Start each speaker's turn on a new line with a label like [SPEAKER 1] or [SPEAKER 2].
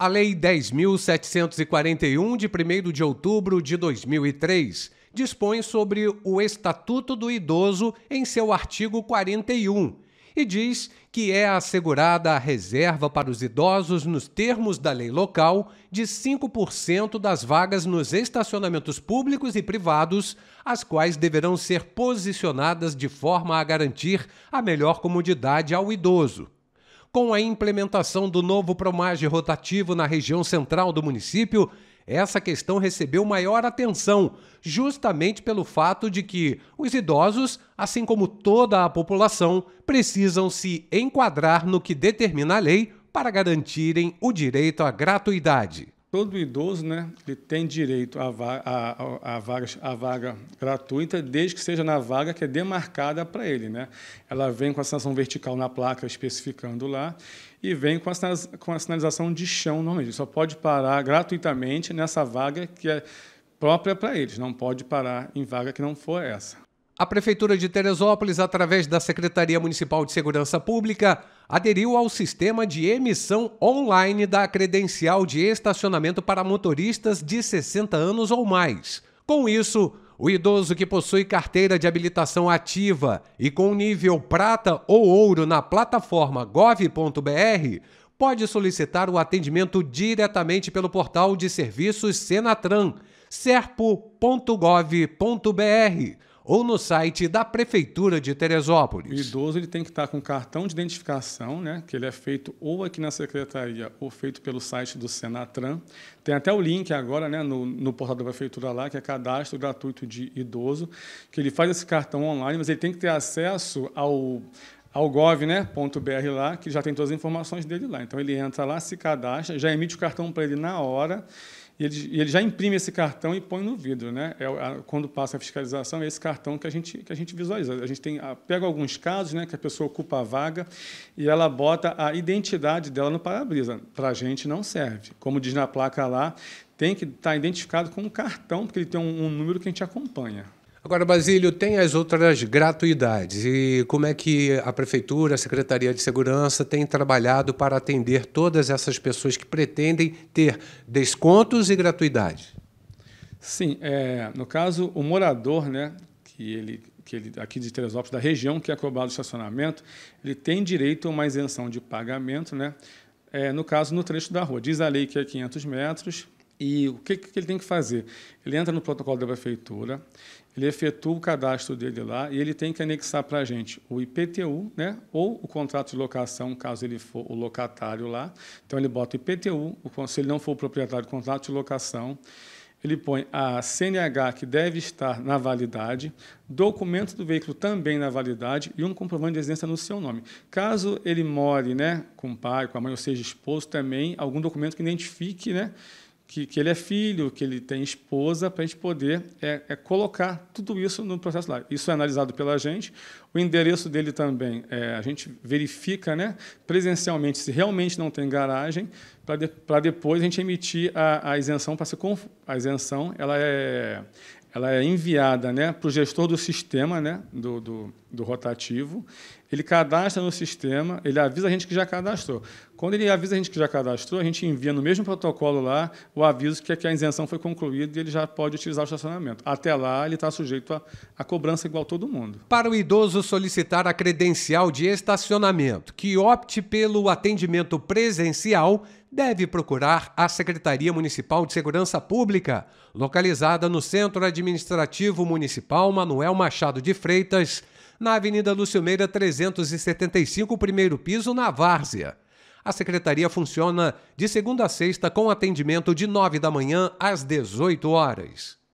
[SPEAKER 1] A Lei 10.741, de 1 de outubro de 2003, dispõe sobre o Estatuto do Idoso em seu artigo 41 e diz que é assegurada a reserva para os idosos nos termos da lei local de 5% das vagas nos estacionamentos públicos e privados, as quais deverão ser posicionadas de forma a garantir a melhor comodidade ao idoso com a implementação do novo Promage rotativo na região central do município, essa questão recebeu maior atenção, justamente pelo fato de que os idosos, assim como toda a população, precisam se enquadrar no que determina a lei para garantirem o direito à gratuidade
[SPEAKER 2] todo idoso né, ele tem direito à vaga, vaga, vaga, gratuita, desde que seja na vaga que é demarcada para ele. Né? Ela vem com a sinalização vertical na placa, especificando lá, e vem com a, com a sinalização de chão normalmente. Ele só pode parar gratuitamente nessa vaga que é própria para eles, não
[SPEAKER 1] pode parar em vaga que não for essa. A Prefeitura de Teresópolis, através da Secretaria Municipal de Segurança Pública, aderiu ao sistema de emissão online da credencial de estacionamento para motoristas de 60 anos ou mais. Com isso, o idoso que possui carteira de habilitação ativa e com nível prata ou ouro na plataforma gov.br pode solicitar o atendimento diretamente pelo portal de serviços Senatran, serpo.gov.br ou no site da Prefeitura de Teresópolis. O idoso
[SPEAKER 2] ele tem que estar com cartão de identificação, né, que ele é feito ou aqui na Secretaria ou feito pelo site do Senatran. Tem até o link agora né, no, no portal da Prefeitura lá, que é cadastro gratuito de idoso, que ele faz esse cartão online, mas ele tem que ter acesso ao ao gov.br né, lá, que já tem todas as informações dele lá. Então ele entra lá, se cadastra, já emite o cartão para ele na hora e ele, e ele já imprime esse cartão e põe no vidro. Né? É, a, quando passa a fiscalização, é esse cartão que a gente, que a gente visualiza. A gente tem, a, pega alguns casos né, que a pessoa ocupa a vaga e ela bota a identidade dela no para-brisa. Para a gente não serve. Como diz na placa lá, tem que estar tá identificado com um cartão, porque ele tem um, um número que a gente acompanha.
[SPEAKER 1] Agora, Basílio, tem as outras gratuidades. E como é que a Prefeitura, a Secretaria de Segurança tem trabalhado para atender todas essas pessoas que pretendem ter descontos e gratuidade?
[SPEAKER 2] Sim, é, no caso, o morador, né, que ele, que ele aqui de Teresópolis, da região que é cobrado o estacionamento, ele tem direito a uma isenção de pagamento, né? É, no caso, no trecho da rua. Diz a lei que é 500 metros, e o que, que ele tem que fazer? Ele entra no protocolo da prefeitura, ele efetua o cadastro dele lá e ele tem que anexar para a gente o IPTU, né, ou o contrato de locação, caso ele for o locatário lá. Então, ele bota o IPTU, se ele não for o proprietário, o contrato de locação. Ele põe a CNH, que deve estar na validade, documento do veículo também na validade e um comprovante de residência no seu nome. Caso ele more né, com o pai, com a mãe, ou seja, esposo também, algum documento que identifique né, que, que ele é filho, que ele tem esposa, para a gente poder é, é, colocar tudo isso no processo lá. Isso é analisado pela gente. O endereço dele também, é, a gente verifica né, presencialmente se realmente não tem garagem, para de, depois a gente emitir a, a isenção para se a isenção ela é ela é enviada né, para o gestor do sistema, né, do, do, do, rotativo. Ele cadastra no sistema, ele avisa a gente que já cadastrou. Quando ele avisa a gente que já cadastrou, a gente envia no mesmo protocolo lá o aviso que, é que a isenção foi concluída e ele já pode utilizar o estacionamento. Até lá, ele está sujeito à cobrança igual todo
[SPEAKER 1] mundo. Para o idoso solicitar a credencial de estacionamento, que opte pelo atendimento presencial, deve procurar a Secretaria Municipal de Segurança Pública, localizada no Centro Administrativo Municipal Manuel Machado de Freitas, na Avenida Lúcio Meira 375, primeiro piso, na Várzea. A secretaria funciona de segunda a sexta com atendimento de 9 da manhã às 18 horas.